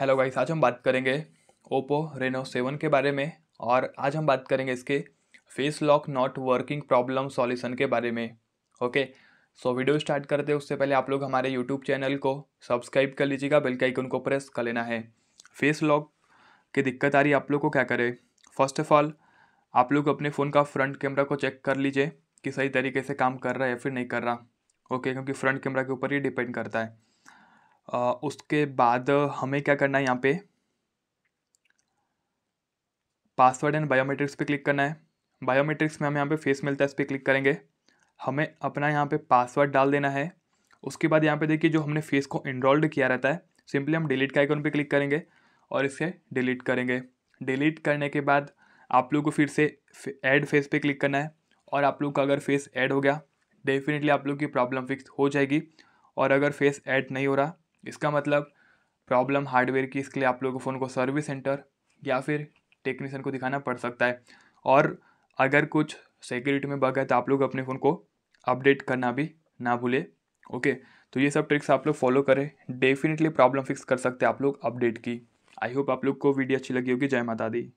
hello guys आज हम बात करेंगे ओप्पो रेनो सेवन के बारे में और आज हम बात करेंगे इसके face lock not working problem solution के बारे में ओके सो वीडियो स्टार्ट करते हैं उससे पहले आप लोग हमारे यूट्यूब चैनल को सब्सक्राइब कर लीजिएगा बेल के आइकन को प्रेस कर लेना है फेस लॉक की दिक्कत आ रही आप लोग को क्या करें फर्स्ट ऑफ ऑल आप लोग अपने फ़ोन का फ्रंट कैमरा को चेक कर लीजिए कि सही तरीके से काम कर रहा है या फिर नहीं कर रहा ओके okay, क्योंकि फ्रंट कैमरा के ऊपर ही डिपेंड करता है उसके बाद हमें क्या करना है यहाँ पे पासवर्ड एंड बायोमेट्रिक्स पे क्लिक करना है बायोमेट्रिक्स में हमें यहाँ पे फेस मिलता है इस पर क्लिक करेंगे हमें अपना यहाँ पे पासवर्ड डाल देना है उसके बाद यहाँ पे देखिए जो हमने फेस को इनरोल्ड किया रहता है सिंपली हम डिलीट का आइकन पे क्लिक करेंगे और इसे डिलीट करेंगे डिलीट करने के बाद आप लोग को फिर से ऐड फेस पे क्लिक करना है और आप लोग का अगर फेस ऐड हो गया डेफिनेटली आप लोग की प्रॉब्लम फिक्स हो जाएगी और अगर फेस ऐड नहीं हो रहा इसका मतलब प्रॉब्लम हार्डवेयर की इसके लिए आप लोगों को फ़ोन को सर्विस सेंटर या फिर टेक्नीशियन को दिखाना पड़ सकता है और अगर कुछ सिक्योरिटी में बग है तो आप लोग अपने फ़ोन को अपडेट करना भी ना भूलें ओके तो ये सब ट्रिक्स आप लोग फॉलो करें डेफिनेटली प्रॉब्लम फिक्स कर सकते हैं आप लोग अपडेट की आई होप आप लोग को वीडियो अच्छी लगी होगी जय माता दी